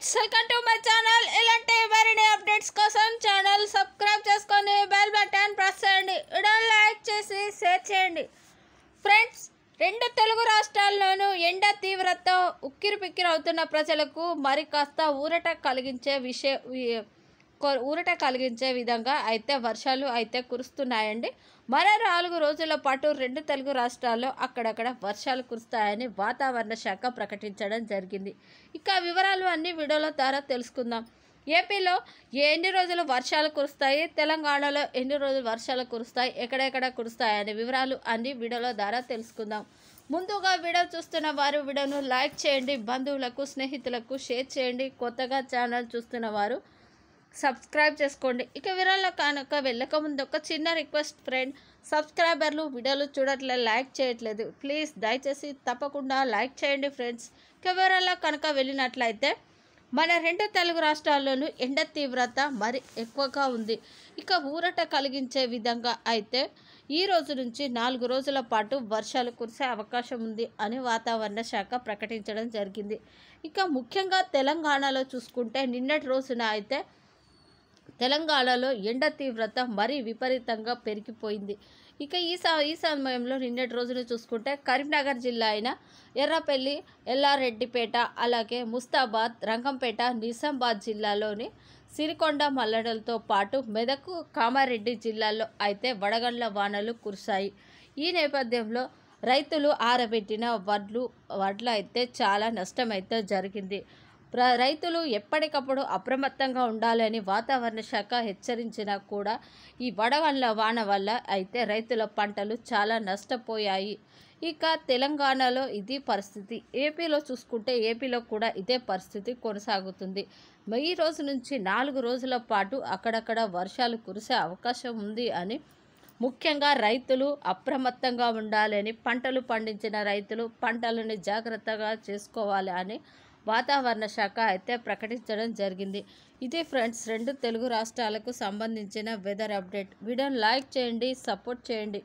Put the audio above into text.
friends welcome to my channel ఇలాంటి మరిన్ని updates కోసం ఛానల్ సబ్స్క్రైబ్ చేసుకొని బెల్ బటన్ ప్రెస్ చేయండి వీడియో లైక్ చేసి షేర్ చేయండి ఫ్రెండ్స్ రెండు తెలుగు రాష్ట్రాల్లోనూ ఎండ తీవ్రత ఉక్కిరిపిక్కిరి అవుతున్న ప్రజలకు మరి కాస్త ఊరట కలిగించే విషయ ఊరట కలిగించే విధంగా అయితే వర్షాలు అయితే కురుస్తున్నాయండి మరో నాలుగు రోజుల పాటు రెండు తెలుగు రాష్ట్రాల్లో అక్కడక్కడ వర్షాలు కురుస్తాయని వాతావరణ శాఖ ప్రకటించడం జరిగింది ఇక వివరాలు అన్ని వీడియోల ద్వారా తెలుసుకుందాం ఏపీలో ఎన్ని రోజులు వర్షాలు కురుస్తాయి తెలంగాణలో ఎన్ని రోజులు వర్షాలు కురుస్తాయి ఎక్కడెక్కడ కురుస్తాయి అనే వివరాలు అన్ని వీడియోల ద్వారా తెలుసుకుందాం ముందుగా వీడియో చూస్తున్న వారు వీడియోను లైక్ చేయండి బంధువులకు స్నేహితులకు షేర్ చేయండి కొత్తగా ఛానల్ చూస్తున్న వారు సబ్స్క్రైబ్ చేసుకోండి ఇక కానుక వెళ్ళక ముందు ఒక చిన్న రిక్వెస్ట్ ఫ్రెండ్ సబ్స్క్రైబర్లు వీడియోలు చూడట్లే లైక్ చేయట్లేదు ప్లీజ్ దయచేసి తప్పకుండా లైక్ చేయండి ఫ్రెండ్స్ ఇక వివరాల్లో కనుక వెళ్ళినట్లయితే మన రెండు తెలుగు రాష్ట్రాల్లోనూ ఎండ తీవ్రత మరి ఎక్కువగా ఉంది ఇక ఊరట కలిగించే విధంగా అయితే ఈ రోజు నుంచి నాలుగు రోజుల పాటు వర్షాలు కురిసే అవకాశం ఉంది అని వాతావరణ శాఖ ప్రకటించడం జరిగింది ఇక ముఖ్యంగా తెలంగాణలో చూసుకుంటే నిన్నటి రోజున అయితే తెలంగాణలో ఎండ తీవ్రత మరీ విపరీతంగా పెరిగిపోయింది ఇక ఈ ఈ సమయంలో నిన్నటి రోజున చూసుకుంటే కరీంనగర్ జిల్లా అయిన ఎర్రపల్లి ఎల్లారెడ్డిపేట అలాగే ముస్తాబాద్ రంగంపేట నిజామాబాద్ జిల్లాలోని సిరికొండ మల్లడలతో పాటు మెదకు కామారెడ్డి జిల్లాలో అయితే వడగండ్ల వానలు కురిశాయి ఈ నేపథ్యంలో రైతులు ఆరబెట్టిన వడ్లు వడ్లు అయితే చాలా నష్టమైతే జరిగింది రైతులు ఎప్పటికప్పుడు అప్రమత్తంగా ఉండాలని వాతావరణ శాఖ హెచ్చరించినా కూడా ఈ వడవండ్ల వాన వల్ల అయితే రైతుల పంటలు చాలా నష్టపోయాయి ఇక తెలంగాణలో ఇది పరిస్థితి ఏపీలో చూసుకుంటే ఏపీలో కూడా ఇదే పరిస్థితి కొనసాగుతుంది ఈ రోజు నుంచి నాలుగు రోజుల పాటు అక్కడక్కడ వర్షాలు కురిసే అవకాశం ఉంది అని ముఖ్యంగా రైతులు అప్రమత్తంగా ఉండాలని పంటలు పండించిన రైతులు పంటలని జాగ్రత్తగా చేసుకోవాలి అని వాతావరణ శాఖ అయితే ప్రకటించడం జరిగింది ఇది ఫ్రెండ్స్ రెండు తెలుగు రాష్ట్రాలకు సంబంధించిన వెదర్ అప్డేట్ వీడియోని లైక్ చేయండి సపోర్ట్ చేయండి